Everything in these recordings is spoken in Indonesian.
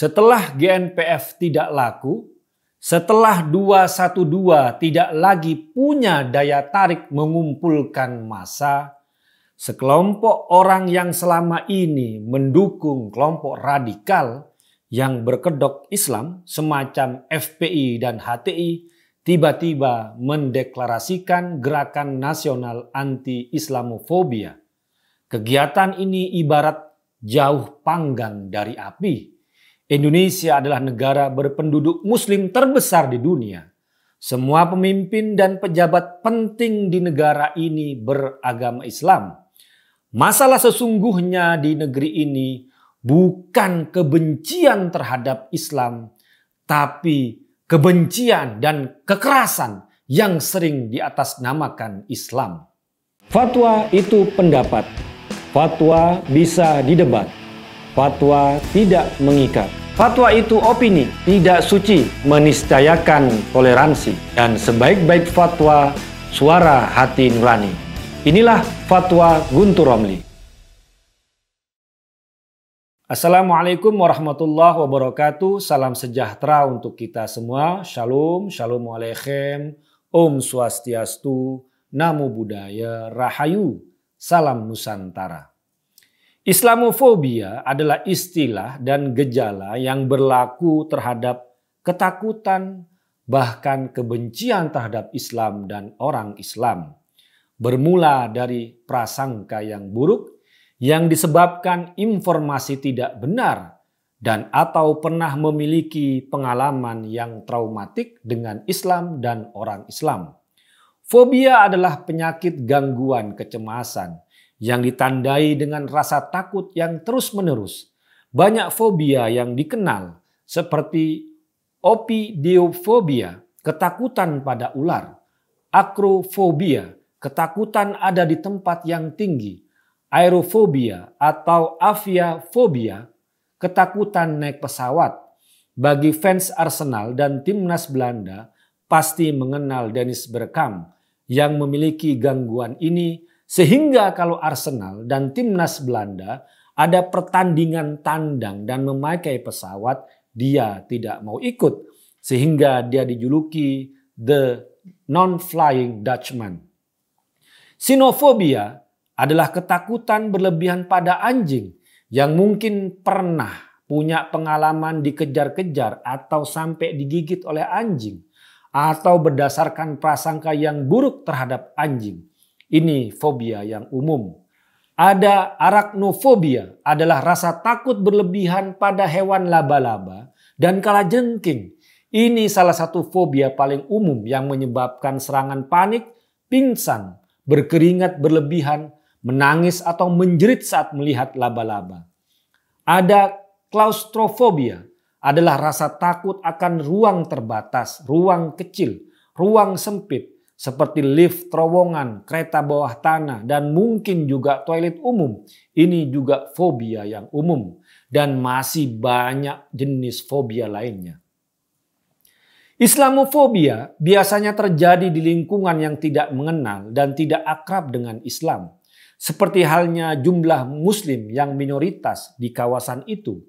Setelah GNPF tidak laku, setelah 212 tidak lagi punya daya tarik mengumpulkan massa, sekelompok orang yang selama ini mendukung kelompok radikal yang berkedok Islam semacam FPI dan HTI tiba-tiba mendeklarasikan gerakan nasional anti-Islamofobia. Kegiatan ini ibarat jauh panggang dari api Indonesia adalah negara berpenduduk Muslim terbesar di dunia. Semua pemimpin dan pejabat penting di negara ini beragama Islam. Masalah sesungguhnya di negeri ini bukan kebencian terhadap Islam, tapi kebencian dan kekerasan yang sering diatasnamakan Islam. Fatwa itu pendapat, fatwa bisa didebat Fatwa tidak mengikat. Fatwa itu opini, tidak suci, menistayakan toleransi, dan sebaik-baik fatwa suara hati nurani. Inilah fatwa Guntur Romli. Assalamualaikum warahmatullahi wabarakatuh. Salam sejahtera untuk kita semua. Shalom, shalom alaikum. om swastiastu, namo buddhaya, rahayu, salam nusantara. Islamofobia adalah istilah dan gejala yang berlaku terhadap ketakutan, bahkan kebencian terhadap Islam dan orang Islam. Bermula dari prasangka yang buruk yang disebabkan informasi tidak benar dan atau pernah memiliki pengalaman yang traumatik dengan Islam dan orang Islam. Fobia adalah penyakit gangguan kecemasan yang ditandai dengan rasa takut yang terus-menerus. Banyak fobia yang dikenal seperti opidiofobia, ketakutan pada ular, akrofobia, ketakutan ada di tempat yang tinggi, aerofobia atau aviafobia, ketakutan naik pesawat. Bagi fans Arsenal dan timnas Belanda pasti mengenal Dennis Bergkamp yang memiliki gangguan ini sehingga kalau Arsenal dan timnas Belanda ada pertandingan tandang dan memakai pesawat, dia tidak mau ikut. Sehingga dia dijuluki The Non-Flying Dutchman. Sinofobia adalah ketakutan berlebihan pada anjing yang mungkin pernah punya pengalaman dikejar-kejar atau sampai digigit oleh anjing atau berdasarkan prasangka yang buruk terhadap anjing. Ini fobia yang umum. Ada araknofobia adalah rasa takut berlebihan pada hewan laba-laba dan kalajengking. Ini salah satu fobia paling umum yang menyebabkan serangan panik, pingsan, berkeringat berlebihan, menangis atau menjerit saat melihat laba-laba. Ada klaustrofobia adalah rasa takut akan ruang terbatas, ruang kecil, ruang sempit, seperti lift terowongan, kereta bawah tanah, dan mungkin juga toilet umum. Ini juga fobia yang umum, dan masih banyak jenis fobia lainnya. Islamofobia biasanya terjadi di lingkungan yang tidak mengenal dan tidak akrab dengan Islam, seperti halnya jumlah Muslim yang minoritas di kawasan itu.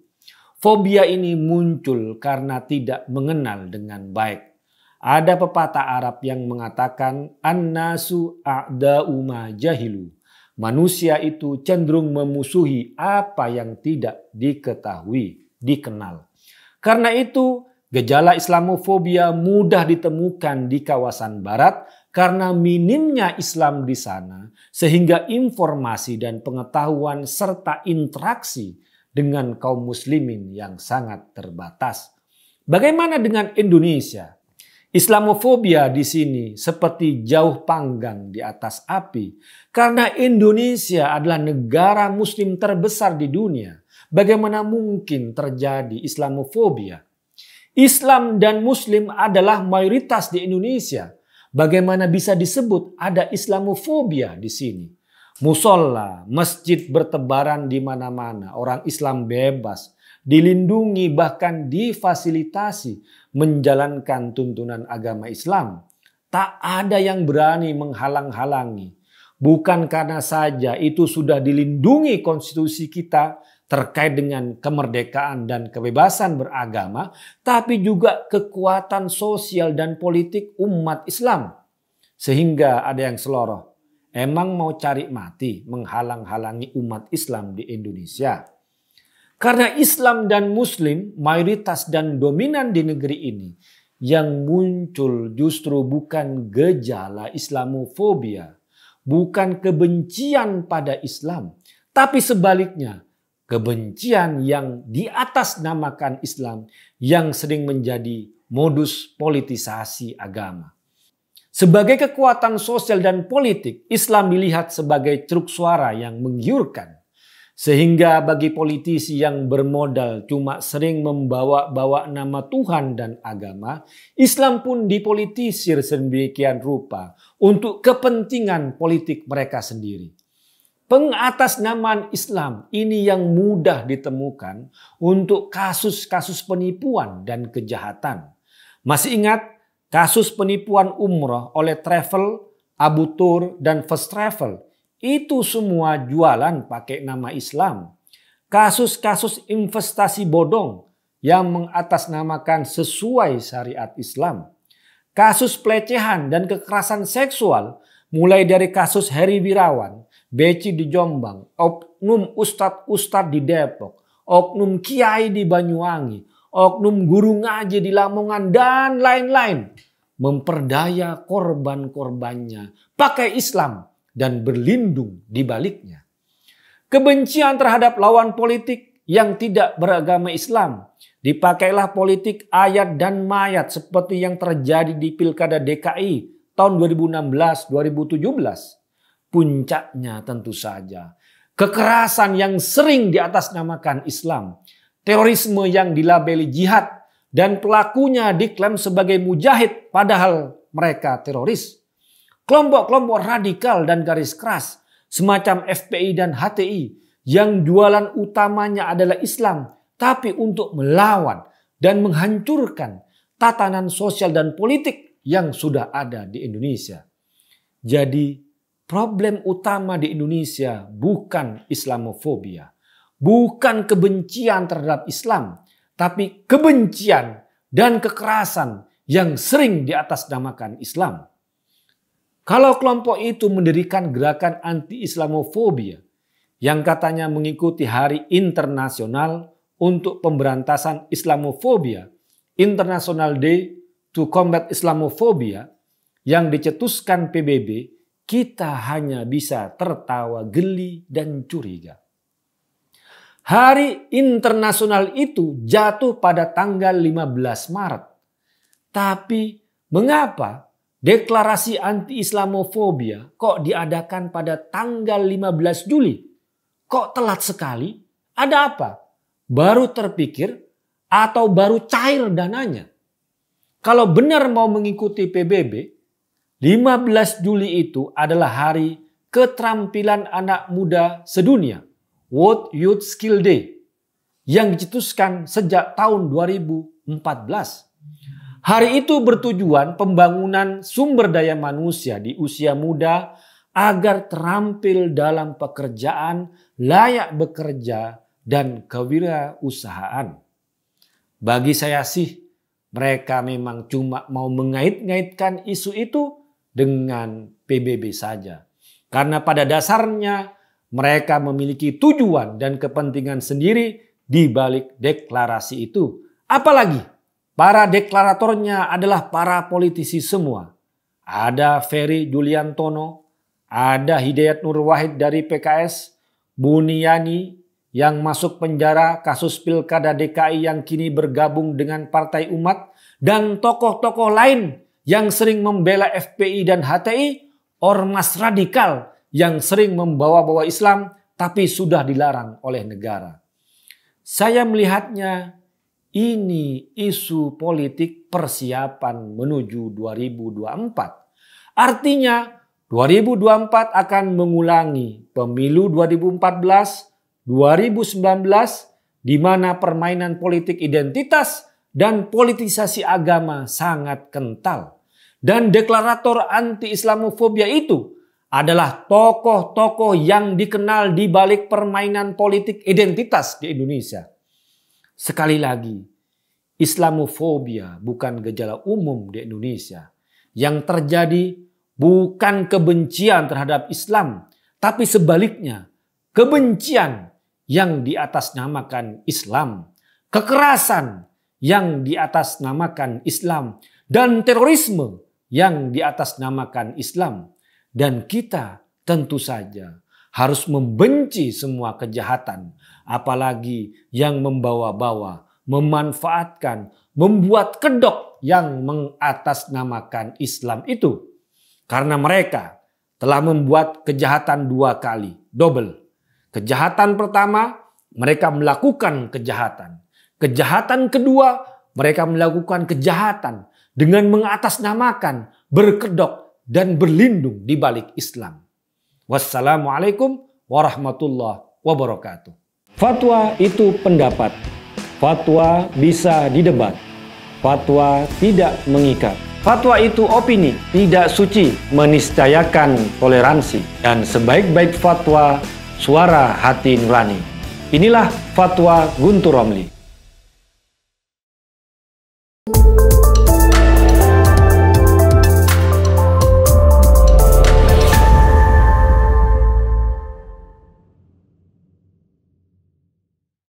Fobia ini muncul karena tidak mengenal dengan baik. Ada pepatah Arab yang mengatakan annasu a'da'u ma jahilu. Manusia itu cenderung memusuhi apa yang tidak diketahui, dikenal. Karena itu, gejala Islamofobia mudah ditemukan di kawasan barat karena minimnya Islam di sana, sehingga informasi dan pengetahuan serta interaksi dengan kaum Muslimin yang sangat terbatas. Bagaimana dengan Indonesia? Islamofobia di sini seperti jauh panggang di atas api karena Indonesia adalah negara muslim terbesar di dunia. Bagaimana mungkin terjadi Islamofobia? Islam dan muslim adalah mayoritas di Indonesia. Bagaimana bisa disebut ada Islamofobia di sini? Musola, masjid bertebaran di mana-mana, orang Islam bebas, dilindungi, bahkan difasilitasi menjalankan tuntunan agama Islam. Tak ada yang berani menghalang-halangi. Bukan karena saja itu sudah dilindungi konstitusi kita terkait dengan kemerdekaan dan kebebasan beragama, tapi juga kekuatan sosial dan politik umat Islam. Sehingga ada yang seloroh, emang mau cari mati menghalang-halangi umat Islam di Indonesia. Karena Islam dan Muslim mayoritas dan dominan di negeri ini yang muncul justru bukan gejala Islamofobia, bukan kebencian pada Islam, tapi sebaliknya kebencian yang di atas namakan Islam yang sering menjadi modus politisasi agama. Sebagai kekuatan sosial dan politik, Islam dilihat sebagai truk suara yang menggiurkan sehingga bagi politisi yang bermodal cuma sering membawa-bawa nama Tuhan dan agama, Islam pun dipolitisir sedemikian rupa untuk kepentingan politik mereka sendiri. Pengatasnamaan Islam ini yang mudah ditemukan untuk kasus-kasus penipuan dan kejahatan. Masih ingat kasus penipuan umroh oleh travel, Abutur dan First Travel itu semua jualan pakai nama Islam. Kasus-kasus investasi bodong yang mengatasnamakan sesuai syariat Islam. Kasus pelecehan dan kekerasan seksual mulai dari kasus Heri Wirawan, Beci di Jombang, Oknum Ustadz-Ustadz di Depok, Oknum Kiai di Banyuwangi, Oknum Guru Ngaji di Lamongan, dan lain-lain. Memperdaya korban-korbannya pakai Islam dan berlindung di baliknya. Kebencian terhadap lawan politik yang tidak beragama Islam. Dipakailah politik ayat dan mayat seperti yang terjadi di Pilkada DKI tahun 2016-2017. Puncaknya tentu saja kekerasan yang sering diatasnamakan Islam, terorisme yang dilabeli jihad dan pelakunya diklaim sebagai mujahid padahal mereka teroris. Kelompok-kelompok radikal dan garis keras semacam FPI dan HTI yang jualan utamanya adalah Islam tapi untuk melawan dan menghancurkan tatanan sosial dan politik yang sudah ada di Indonesia. Jadi problem utama di Indonesia bukan Islamofobia, bukan kebencian terhadap Islam, tapi kebencian dan kekerasan yang sering diatasnamakan Islam. Kalau kelompok itu mendirikan gerakan anti-Islamofobia yang katanya mengikuti Hari Internasional untuk Pemberantasan Islamofobia, International Day to Combat Islamophobia, yang dicetuskan PBB, kita hanya bisa tertawa geli dan curiga. Hari internasional itu jatuh pada tanggal 15 Maret. Tapi mengapa Deklarasi anti-Islamofobia kok diadakan pada tanggal 15 Juli? Kok telat sekali? Ada apa? Baru terpikir atau baru cair dananya? Kalau benar mau mengikuti PBB, 15 Juli itu adalah hari keterampilan anak muda sedunia, World Youth Skill Day, yang dicetuskan sejak tahun 2014. Hari itu bertujuan pembangunan sumber daya manusia di usia muda agar terampil dalam pekerjaan, layak bekerja, dan kewirausahaan. Bagi saya sih, mereka memang cuma mau mengait-ngaitkan isu itu dengan PBB saja. Karena pada dasarnya mereka memiliki tujuan dan kepentingan sendiri di balik deklarasi itu. Apalagi Para deklaratornya adalah para politisi semua. Ada Ferry Juliantono, ada Hidayat Nur Wahid dari PKS, Buniani yang masuk penjara kasus pilkada DKI yang kini bergabung dengan Partai Umat, dan tokoh-tokoh lain yang sering membela FPI dan HTI, ormas radikal yang sering membawa-bawa Islam tapi sudah dilarang oleh negara. Saya melihatnya ini isu politik persiapan menuju 2024. Artinya 2024 akan mengulangi pemilu 2014, 2019 di mana permainan politik identitas dan politisasi agama sangat kental. Dan deklarator anti-islamofobia itu adalah tokoh-tokoh yang dikenal di balik permainan politik identitas di Indonesia. Sekali lagi, Islamofobia bukan gejala umum di Indonesia. Yang terjadi bukan kebencian terhadap Islam, tapi sebaliknya kebencian yang diatasnamakan Islam, kekerasan yang diatasnamakan Islam, dan terorisme yang diatasnamakan Islam. Dan kita tentu saja harus membenci semua kejahatan, apalagi yang membawa-bawa, memanfaatkan, membuat kedok yang mengatasnamakan Islam itu. Karena mereka telah membuat kejahatan dua kali, double. Kejahatan pertama, mereka melakukan kejahatan. Kejahatan kedua, mereka melakukan kejahatan dengan mengatasnamakan, berkedok, dan berlindung di balik Islam. Wassalamualaikum warahmatullahi wabarakatuh. Fatwa itu pendapat. Fatwa bisa didebat. Fatwa tidak mengikat. Fatwa itu opini, tidak suci, meniscayakan toleransi. Dan sebaik-baik fatwa, suara hati nurani. Inilah fatwa Guntur Romli.